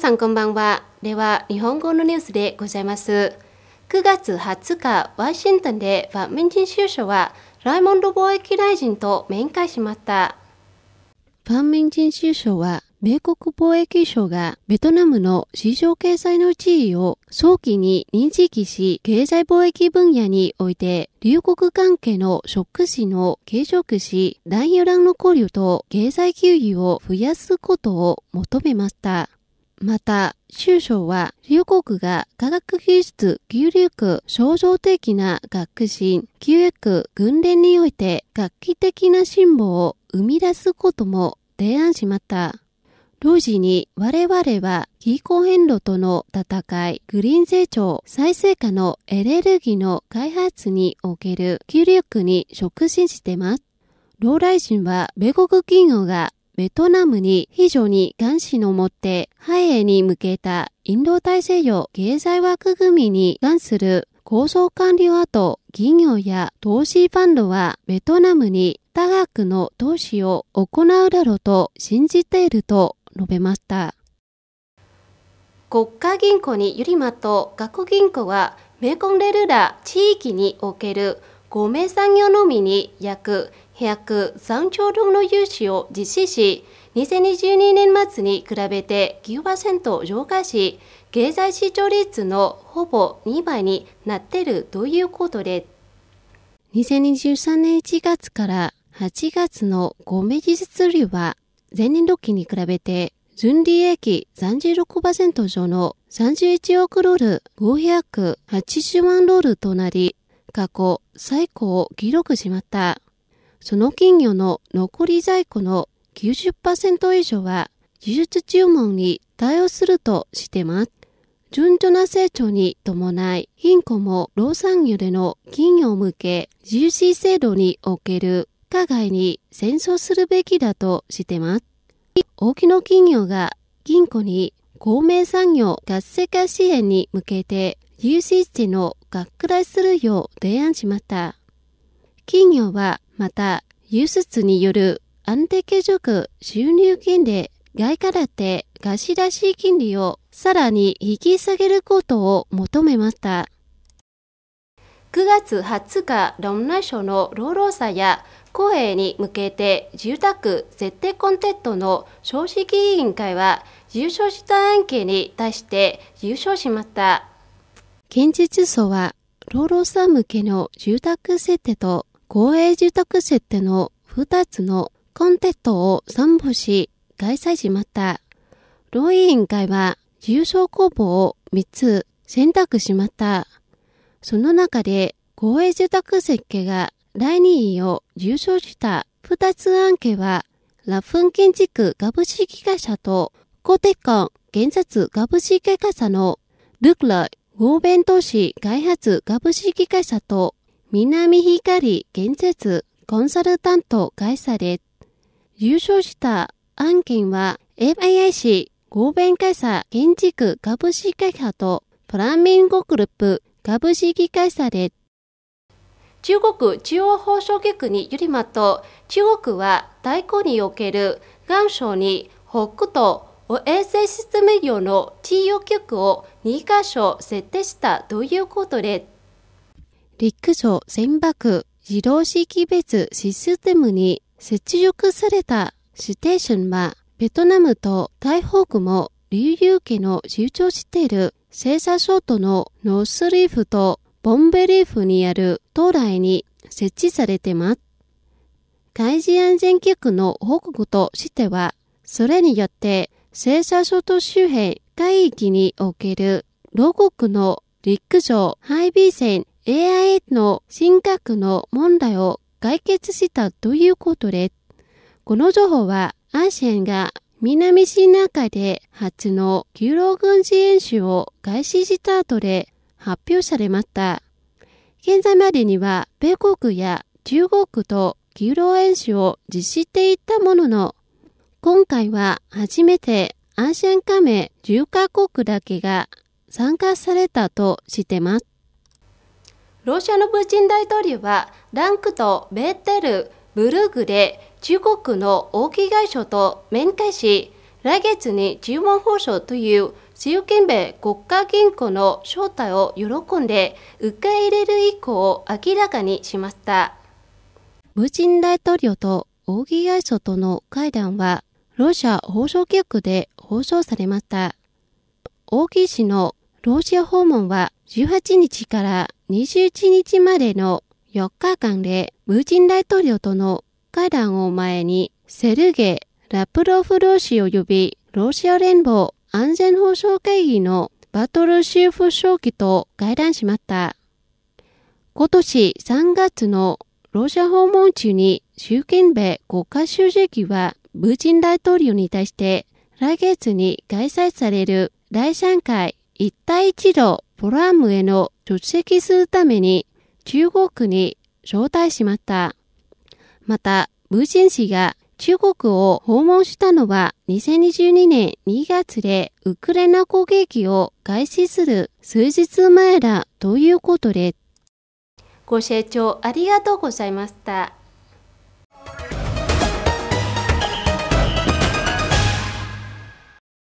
さんこんばんは。では、日本語のニュースでございます。9月20日、ワシントンでバミンチン州相は、ライモンド貿易大臣と面会しました。ファンミンチン州相は、米国貿易省がベトナムの市場経済の地位を早期に認識し、経済貿易分野において、留国関係のショック死の継続し、大油卵の考慮と経済給油を増やすことを求めました。また、州省は、両国が科学技術、技力、象徴的な学習、教育、訓練において、楽期的な進歩を生み出すことも提案しました。同時に我々は気候変動との戦い、グリーン成長、再生可能エネルギーの開発における気力に促進しています。老来人は米国企業がベトナムに非常に元始の持って繁栄に向けたインド大西洋経済枠組みに関する構想管理後、企業や投資ファンドはベトナムに多額の投資を行うだろうと信じていると述べました。国家銀行によりますと、学銀行はメコンレルラ地域における五名産業のみに約103兆ドルの融資を実施し、2022年末に比べて9%増加し、経済市場率のほぼ2倍になっているということで、2023年1月から8月の5名技術利は、前年度期に比べて純利益36%上の31億ロール580万ロールとなり、過去最高を記録しまった。その金魚の残り在庫の90%以上は技術注文に対応するとしてます。順調な成長に伴い、貧困も労産業での魚を向け GC 制度における加害に戦争するべきだとしてます。大きな企業が銀行に公明産業活性化支援に向けて有志地の拡大するよう提案しました。企業はまた、輸出による安定継続収入金利、外貨建て貸し出し金利をさらに引き下げることを求めました。9月20日、ロム論イ省の労働者や公営に向けて住宅設定コンテッドの正式委員会は、優勝した案件に対して優勝しました。建設素は、労働者向けの住宅設定と公営住宅設定の2つのコンテストを散歩し、開催しました。労委員会は、重症公募を3つ選択しました。その中で、公営住宅設計が第2位を重症した2つ案件は、ラフン建築株式会社と、コテコン建設株式会社のルクラ合弁投市開発株式会社と南光建設コンサルタント会社で、優勝した案件は FIIC 合弁会社建築株式会社とプランミンゴグループ株式会社で、中国中央放送局によりますと、中国は大工における岩礁に北斗、衛星システム用の TO 局を2箇所設定したということで、陸上船舶自動識別システムに接続されたステーションは、ベトナムと台北区も流遊家の集中しているショートのノースリーフとボンベリーフにある東来に設置されています。海事安全局の報告としては、それによって西沙諸島周辺海域における牢国の陸上配備船 AIA の進格の問題を解決したということでこの情報は、アシェンが南シナ海で初の九郎軍事演習を開始した後で発表されました。現在までには、米国や中国と九郎演習を実施していたものの、今回は初めてア安ン加盟10カ国だけが参加されたとしてます。ロシアのプーチン大統領は、ランクとベーテル、ブルーグで中国の大きい外相と面会し、来月に注文放送という習近平国家銀行の招待を喜んで受け入れる意向を明らかにしました。プーチン大統領と大い外相との会談はロシア放送局で放送されました。大木氏のロシア訪問は18日から21日までの4日間で、ムーチン大統領との会談を前に、セルゲイ・ラプロフロ氏を呼び、ロシア連邦安全保障会議のバトルシーフ書記と会談しました。今年3月のロシア訪問中に習近平国家主席はプーチン大統領に対して来月に開催される第3回一帯一路フォーラムへの出席するために中国に招待しました。また、プーチン氏が中国を訪問したのは2022年2月でウクライナ攻撃を開始する数日前だということでご清聴ありがとうございました。